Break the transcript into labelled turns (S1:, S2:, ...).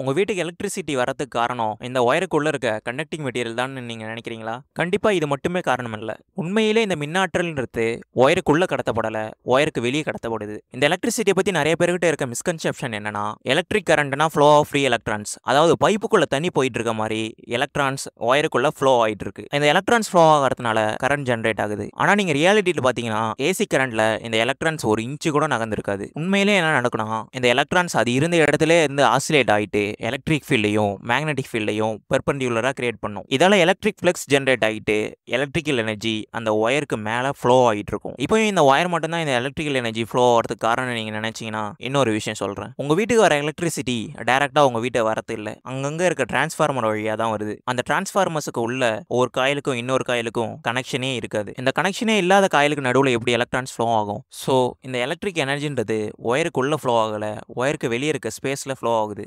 S1: உங்கள் வீட்டுக்கு எலக்ட்ரிசிட்டி வரதுக்கு காரணம் இந்த ஒயருக்குள்ளே இருக்க கண்டக்டிங் மெட்டீரியல் தான் நீங்கள் நினைக்கிறீங்களா கண்டிப்பாக இது மட்டுமே காரணம் இல்லை உண்மையிலே இந்த மின்னாற்றல்ன்றது ஒயருக்குள்ளே கடத்தப்படலை ஒயருக்கு வெளியே கடத்தப்படுது இந்த எலக்ட்ரிசிட்டியை பற்றி நிறைய பேர்கிட்ட இருக்க மிஸ்கன்செப்ஷன் என்னன்னா எலக்ட்ரிக் கரண்ட்னா ஃப்ளோ ஆஃப் ஃப்ரீ எலக்ட்ரான்ஸ் அதாவது பைப்புக்குள்ளே தண்ணி போயிட்டு இருக்க மாதிரி எலக்ட்ரான்ஸ் ஒயருக்குள்ளே ஃப்ளோ ஆகிட்டு இருக்கு இந்த எலக்ட்ரான்ஸ் ஃப்ளோ ஆகிறதுனால கரண்ட் ஜென்ரேட் ஆகுது ஆனால் நீங்கள் ரியாலிட்டியில் பார்த்தீங்கன்னா ஏசி கரண்ட்டில் இந்த எலக்ட்ரான்ஸ் ஒரு இன்ச்சு கூட நகர்ந்துருக்காது உண்மையிலே என்ன நடக்கணும் இந்த எலக்ட்ரான்ஸ் அது இருந்த இடத்துல இருந்து ஆசிலேட் ஆகிட்டு வந்து எலக்ட்ரிக் ஃபீல்டையும் மேக்னெட்டிக் ஃபீல்டையும் பெர்பெண்டிகுலராக கிரியேட் பண்ணும் இதால் எலக்ட்ரிக் ஃபிளக்ஸ் ஜென்ரேட் ஆகிட்டு எலக்ட்ரிக்கல் எனர்ஜி அந்த ஒயருக்கு மேலே ஃப்ளோ ஆகிட்டு இருக்கும் இப்போயும் இந்த ஒயர் மட்டும்தான் இந்த எலக்ட்ரிக்கல் எனர்ஜி ஃப்ளோ ஆகிறதுக்கு காரணம் நீங்கள் நினச்சிங்கன்னா இன்னொரு விஷயம் சொல்கிறேன் உங்கள் வீட்டுக்கு வர எலக்ட்ரிசிட்டி டேரெக்டாக உங்கள் வீட்டை வரது இல்லை அங்கங்கே இருக்க டிரான்ஸ்ஃபார்மர் வழியாக தான் வருது அந்த டிரான்ஸ்ஃபார்மர்ஸுக்கு உள்ள ஒரு காயிலுக்கும் இன்னொரு காயிலுக்கும் கனெக்ஷனே இருக்காது இந்த கனெக்ஷனே இல்லாத காயிலுக்கு நடுவில் எப்படி எலக்ட்ரான்ஸ் ஃப்ளோ ஆகும் ஸோ இந்த எலக்ட்ரிக் எனர்ஜின்றது ஒயருக்குள்ளே ஃப்ளோ ஆகலை ஒயருக்கு வெளியே இருக்க ஸ்பேஸில் ஃப்ளோ ஆகுது